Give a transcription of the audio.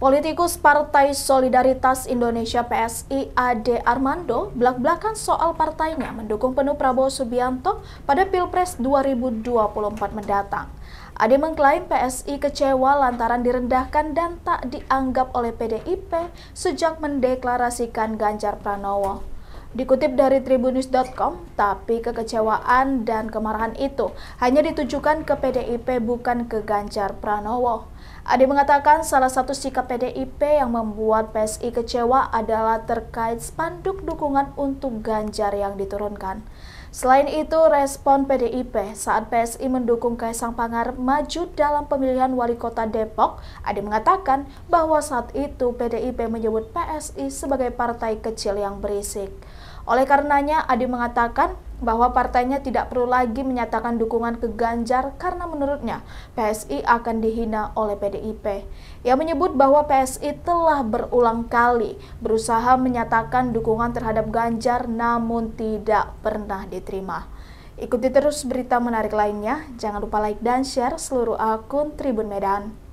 Politikus Partai Solidaritas Indonesia PSI Ade Armando belak-belakan soal partainya mendukung penuh Prabowo Subianto pada Pilpres 2024 mendatang. Ade mengklaim PSI kecewa lantaran direndahkan dan tak dianggap oleh PDIP sejak mendeklarasikan Ganjar Pranowo. Dikutip dari tribunnews.com, tapi kekecewaan dan kemarahan itu hanya ditujukan ke PDIP bukan ke Ganjar Pranowo. Ade mengatakan salah satu sikap PDIP yang membuat PSI kecewa adalah terkait spanduk dukungan untuk Ganjar yang diturunkan. Selain itu, respon PDIP saat PSI mendukung Kaisang Pangar maju dalam pemilihan wali kota Depok, Adi mengatakan bahwa saat itu PDIP menyebut PSI sebagai partai kecil yang berisik. Oleh karenanya, Adi mengatakan bahwa partainya tidak perlu lagi menyatakan dukungan ke Ganjar karena menurutnya PSI akan dihina oleh PDIP. Ia menyebut bahwa PSI telah berulang kali berusaha menyatakan dukungan terhadap Ganjar namun tidak pernah diterima. Ikuti terus berita menarik lainnya. Jangan lupa like dan share seluruh akun Tribun Medan.